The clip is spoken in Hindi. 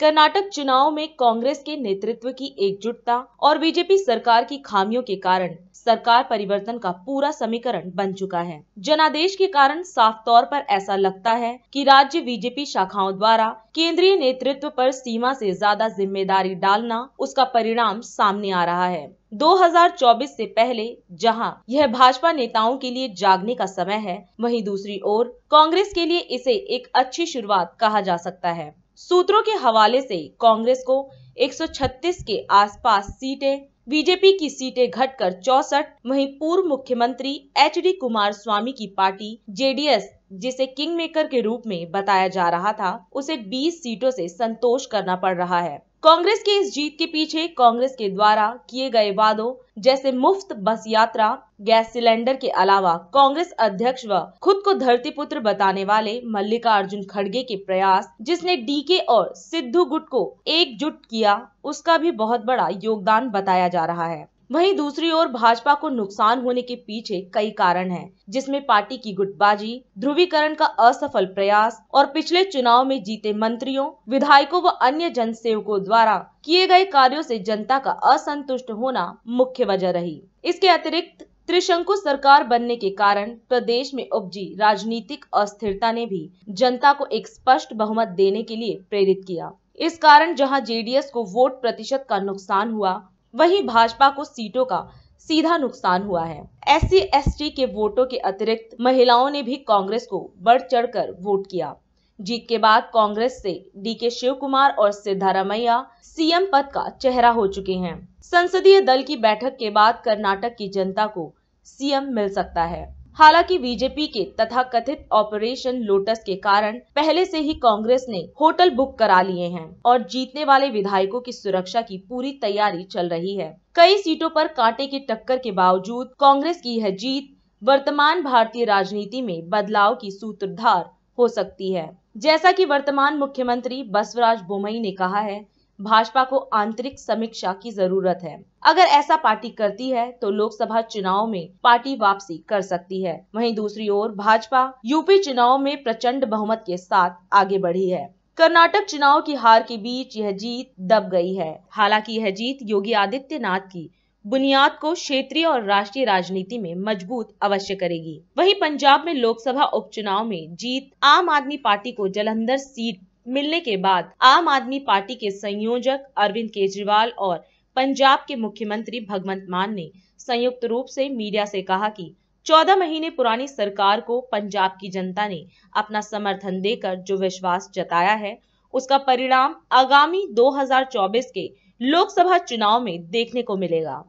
कर्नाटक चुनाव में कांग्रेस के नेतृत्व की एकजुटता और बीजेपी सरकार की खामियों के कारण सरकार परिवर्तन का पूरा समीकरण बन चुका है जनादेश के कारण साफ तौर पर ऐसा लगता है कि राज्य बीजेपी शाखाओं द्वारा केंद्रीय नेतृत्व पर सीमा से ज्यादा जिम्मेदारी डालना उसका परिणाम सामने आ रहा है 2024 से पहले जहां यह भाजपा नेताओं के लिए जागने का समय है वहीं दूसरी ओर कांग्रेस के लिए इसे एक अच्छी शुरुआत कहा जा सकता है सूत्रों के हवाले से कांग्रेस को 136 के आसपास सीटें बीजेपी की सीटें घटकर चौसठ वहीं पूर्व मुख्यमंत्री एच डी कुमार स्वामी की पार्टी जेडीएस जिसे किंग मेकर के रूप में बताया जा रहा था उसे 20 सीटों से संतोष करना पड़ रहा है कांग्रेस की इस जीत के पीछे कांग्रेस के द्वारा किए गए वादों जैसे मुफ्त बस यात्रा गैस सिलेंडर के अलावा कांग्रेस अध्यक्ष व खुद को धरती पुत्र बताने वाले मल्लिकार्जुन खड़गे के प्रयास जिसने डीके और सिद्धू गुट को एकजुट किया उसका भी बहुत बड़ा योगदान बताया जा रहा है वहीं दूसरी ओर भाजपा को नुकसान होने के पीछे कई कारण हैं, जिसमें पार्टी की गुटबाजी ध्रुवीकरण का असफल प्रयास और पिछले चुनाव में जीते मंत्रियों विधायकों व अन्य जनसेवकों द्वारा किए गए कार्यों से जनता का असंतुष्ट होना मुख्य वजह रही इसके अतिरिक्त त्रिशंकु सरकार बनने के कारण प्रदेश में उपजी राजनीतिक अस्थिरता ने भी जनता को एक स्पष्ट बहुमत देने के लिए प्रेरित किया इस कारण जहां जेडीएस को वोट प्रतिशत का नुकसान हुआ वहीं भाजपा को सीटों का सीधा नुकसान हुआ है एस सी के वोटों के अतिरिक्त महिलाओं ने भी कांग्रेस को बढ़ चढ़ कर वोट किया जीत के बाद कांग्रेस से डीके शिव कुमार और सिद्धारमैया सीएम पद का चेहरा हो चुके हैं संसदीय दल की बैठक के बाद कर्नाटक की जनता को सीएम मिल सकता है हालांकि बीजेपी के तथा कथित ऑपरेशन लोटस के कारण पहले से ही कांग्रेस ने होटल बुक करा लिए हैं और जीतने वाले विधायकों की सुरक्षा की पूरी तैयारी चल रही है कई सीटों पर कांटे की टक्कर के बावजूद कांग्रेस की यह जीत वर्तमान भारतीय राजनीति में बदलाव की सूत्रधार हो सकती है जैसा कि वर्तमान मुख्यमंत्री बसवराज बोमई ने कहा है भाजपा को आंतरिक समीक्षा की जरूरत है अगर ऐसा पार्टी करती है तो लोकसभा चुनाव में पार्टी वापसी कर सकती है वहीं दूसरी ओर भाजपा यूपी चुनाव में प्रचंड बहुमत के साथ आगे बढ़ी है कर्नाटक चुनाव की हार के बीच यह जीत दब गई है हालांकि यह जीत योगी आदित्यनाथ की बुनियाद को क्षेत्रीय और राष्ट्रीय राजनीति में मजबूत अवश्य करेगी वहीं पंजाब में लोकसभा उपचुनाव में जीत आम आदमी पार्टी को जलंधर सीट मिलने के बाद आम आदमी पार्टी के संयोजक अरविंद केजरीवाल और पंजाब के मुख्यमंत्री भगवंत मान ने संयुक्त रूप से मीडिया से कहा कि चौदह महीने पुरानी सरकार को पंजाब की जनता ने अपना समर्थन देकर जो विश्वास जताया है उसका परिणाम आगामी 2024 के लोकसभा चुनाव में देखने को मिलेगा